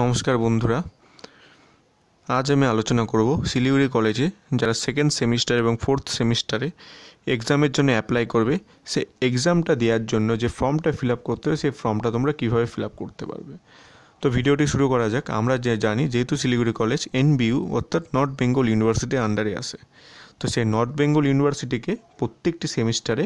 নমস্কার বন্ধুরা আজ আমি আলোচনা করব শিলিগুড়ি কলেজে যারা সেকেন্ড সেমিস্টার এবং ফোর্থ সেমিস্টারে এক্সামের জন্য অ্যাপ্লাই করবে সে এক্সামটা দেওয়ার জন্য যে ফর্মটা ফিল আপ করতে হবে সেই ফর্মটা তোমরা কীভাবে ফিল আপ করতে পারবে তো ভিডিওটি শুরু করা যাক আমরা যে জানি যেহেতু শিলিগুড়ি কলেজ এনবিইউ অর্থাৎ নর্থ বেঙ্গল ইউনিভার্সিটির আন্ডারে আসে তো সেই নর্থ বেঙ্গল ইউনিভার্সিটিকে প্রত্যেকটি সেমিস্টারে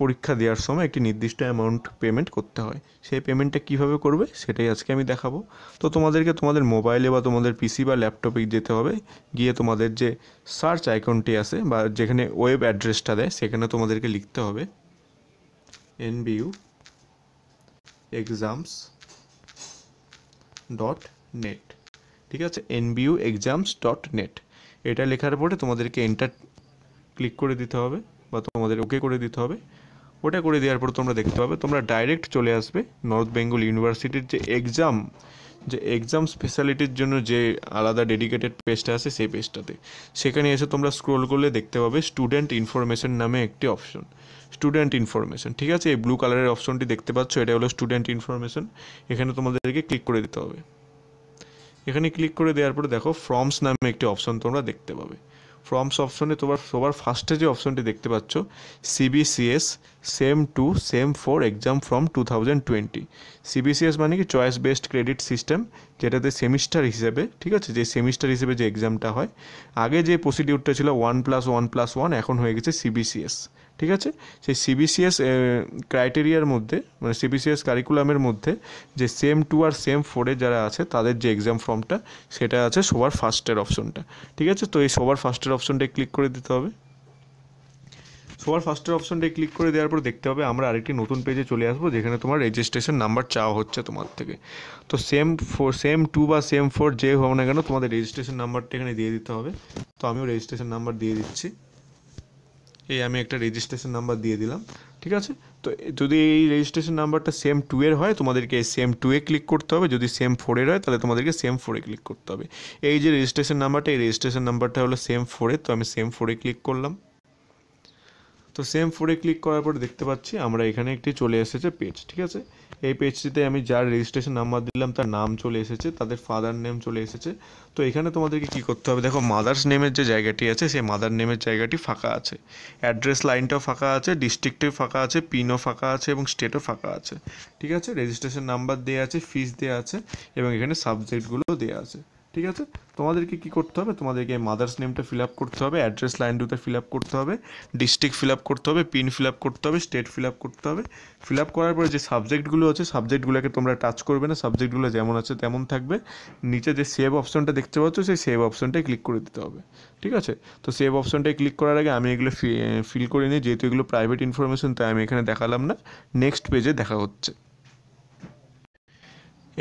পরীক্ষা দেওয়ার সময় একটি নির্দিষ্ট অ্যামাউন্ট পেমেন্ট করতে হয় সেই পেমেন্টটা কীভাবে করবে সেটাই আজকে আমি দেখাবো তো তোমাদেরকে তোমাদের মোবাইলে বা তোমাদের পিসি বা ল্যাপটপে যেতে হবে গিয়ে তোমাদের যে সার্চ আইকনটি আছে বা যেখানে ওয়েব অ্যাড্রেসটা দেয় সেখানে তোমাদেরকে লিখতে হবে এনবিউ এক্সামস ডট নেট ঠিক আছে এনবিউ এক্সামস ডট নেট এটা লেখার পরে তোমাদেরকে এন্টার ক্লিক করে দিতে হবে বা তোমাদের ওকে করে দিতে হবে ওটা করে দেওয়ার পর তোমরা দেখতে পাবে তোমরা ডাইরেক্ট চলে আসবে নর্থ বেঙ্গল ইউনিভার্সিটির যে এক্সাম যে এক্সাম স্পেশালিটির জন্য যে আলাদা ডেডিকেটেড পেজটা আছে সেই পেজটাতে সেখানে এসে তোমরা স্ক্রোল করলে দেখতে পাবে স্টুডেন্ট ইনফরমেশন নামে একটি অপশন স্টুডেন্ট ইনফরমেশন ঠিক আছে এই ব্লু কালারের অপশনটি দেখতে পাচ্ছ এটা হলো স্টুডেন্ট ইনফরমেশন এখানে তোমাদেরকে ক্লিক করে দিতে হবে এখানে ক্লিক করে দেওয়ার পর দেখো ফর্মস নামে একটি অপশন তোমরা দেখতে পাবে ফর্মস অপশনে তোমার সবার ফার্স্টে যে অপশনটি দেখতে পাচ্ছ CBCS sem two sem four exam from two thousand twenty CBCS মানে কি চয়েস বেসড ক্রেডিট সিস্টেম যেটাতে সেমিস্টার হিসেবে ঠিক আছে যে সেমিস্টার হিসেবে যে এক্সামটা হয় আগে যে প্রসিডিউরটা ছিল one plus one plus one এখন হয়ে গেছে সিবিসিএস ঠিক আছে সেই সিবিসিএস ক্রাইটেরিয়ার মধ্যে মানে সিবিসিএস কারিকুলামের মধ্যে যে সেম টু আর সেম ফোরে যারা আছে তাদের যে এক্সাম ফর্মটা সেটা আছে সবার ফার্স্টের অপশনটা ঠিক আছে তো এই সবার ফার্স্টের অপশনটায় ক্লিক করে দিতে হবে সবার ফার্স্টের অপশনটায় ক্লিক করে দেওয়ার পর দেখতে হবে আমরা আরেকটি নতুন পেজে চলে আসবো যেখানে তোমার রেজিস্ট্রেশন নাম্বার চাওয়া হচ্ছে তোমার থেকে তো সেম ফোর সেম টু বা সেম ফোর যে হোক না কেন তোমাদের রেজিস্ট্রেশন নাম্বারটা এখানে দিয়ে দিতে হবে তো আমিও রেজিস্ট্রেশন নাম্বার দিয়ে দিচ্ছি এই আমি একটা রেজিস্ট্রেশন নাম্বার দিয়ে দিলাম ঠিক আছে তো যদি এই রেজিস্ট্রেশন নাম্বারটা সেম টু এর হয় তোমাদেরকে সেম টু এ ক্লিক করতে হবে যদি সেম ফোরের হয় তাহলে তোমাদেরকে সেম ফোরে ক্লিক করতে হবে এই যে রেজিস্ট্রেশন নাম্বারটা এই রেজিস্ট্রেশন নাম্বারটা হলো সেম ফোরে তো আমি সেম ফোরে ক্লিক করলাম তো সেম ফোরে ক্লিক করার পর দেখতে পাচ্ছি আমরা এখানে একটি চলে এসেছে পেজ ঠিক আছে এই পেজটিতে আমি যার রেজিস্ট্রেশন নাম্বার দিলাম তার নাম চলে এসেছে তাদের ফাদার নেম চলে এসেছে তো এখানে তোমাদেরকে কি করতে হবে দেখো মাদার্স নেমের যে জায়গাটি আছে সেই মাদার নেমের জায়গাটি ফাঁকা আছে অ্যাড্রেস লাইনটাও ফাঁকা আছে ডিস্ট্রিক্টে ফাঁকা আছে পিনও ফাঁকা আছে এবং স্টেটও ফাঁকা আছে ঠিক আছে রেজিস্ট্রেশন নাম্বার দেওয়া আছে ফিস দেওয়া আছে এবং এখানে সাবজেক্টগুলো দেওয়া আছে ঠিক আছে তোমাদেরকে কি করতে হবে তোমাদেরকে মাদার্স নেমটা ফিল আপ করতে হবে অ্যাড্রেস লাইন টুতে ফিল আপ করতে হবে ডিস্ট্রিক্ট ফিল আপ করতে হবে পিন ফিল আপ করতে হবে স্টেট ফিল আপ করতে হবে ফিল আপ করার পরে যে সাবজেক্টগুলো আছে সাবজেক্টগুলোকে তোমরা টাচ করবে না সাবজেক্টগুলো যেমন আছে তেমন থাকবে নিচে যে সেভ অপশনটা দেখতে পাচ্ছ সেই সেভ অপশনটায় ক্লিক করে দিতে হবে ঠিক আছে তো সেভ অপশনটায় ক্লিক করার আগে আমি এগুলো ফিল করে নিই যেহেতু এগুলো প্রাইভেট ইনফরমেশন তাই আমি এখানে দেখালাম না নেক্সট পেজে দেখা হচ্ছে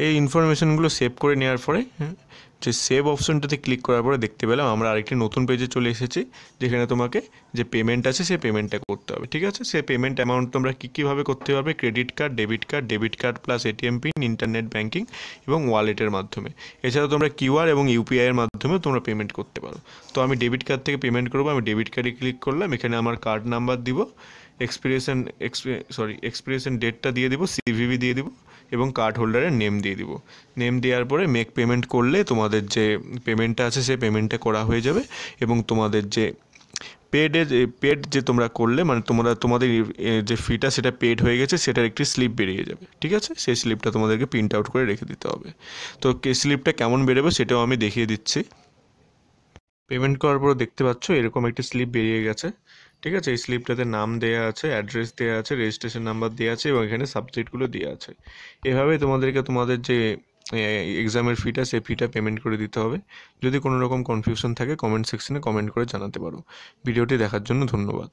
এই ইনফরমেশনগুলো সেভ করে নেওয়ার পরে হ্যাঁ, যে সেভ অপশনটাতে ক্লিক করার পরে দেখতে পেলাম আমরা আরেকটি নতুন পেজে চলে এসেছি যেখানে তোমাকে যে পেমেন্ট আছে সে পেমেন্টটা করতে হবে ঠিক আছে সে পেমেন্ট অ্যামাউন্ট তোমরা কী কীভাবে করতে পারবে credit card debit card debit card plus ATM pin internet banking এবং ওয়ালেটের মাধ্যমে এছাড়া তোমরা কিউআর এবং ইউপিআইয়ের মাধ্যমে তোমরা পেমেন্ট করতে পারো তো আমি ডেবিট কার্ড থেকে পেমেন্ট করবো আমি ডেবিট কার্ডে ক্লিক করলাম এখানে আমার কার্ড নাম্বার দিব এক্সপিরিয়েশন সরি এক্সপিরিয়েশন ডেটটা দিয়ে দেবো সিভিভি দিয়ে দেবো এবং কার্ড হোল্ডারের নেম দিয়ে দিব নেম দেওয়ার পরে মেক পেমেন্ট করলে তোমাদের যে পেমেন্টটা আছে সে পেমেন্টটা করা হয়ে যাবে এবং তোমাদের যে পেডে পেড যে তোমরা করলে মানে তোমরা তোমাদের যে ফিটা সেটা পেড হয়ে গেছে সেটার একটি স্লিপ বেরিয়ে যাবে ঠিক আছে সেই স্লিপটা তোমাদেরকে প্রিন্ট আউট করে রেখে দিতে হবে তো স্লিপটা কেমন বেরোবে সেটাও আমি দেখিয়ে দিচ্ছি পেমেন্ট করার পর দেখতে পাচ্ছ এরকম একটি স্লিপ বেরিয়ে গেছে ঠিক আছে এই স্লিপটাতে নাম দেওয়া আছে অ্যাড্রেস দেওয়া আছে রেজিস্ট্রেশন নাম্বার দেওয়া আছে এবং এখানে সাবজেক্টগুলো দেওয়া আছে এভাবে তোমাদেরকে তোমাদের যে এক্সামের ফিটা সেই ফিটা পেমেন্ট করে দিতে হবে যদি কোনো রকম কনফিউশন থাকে কমেন্ট সেকশনে কমেন্ট করে জানাতে পারো ভিডিওটি দেখার জন্য ধন্যবাদ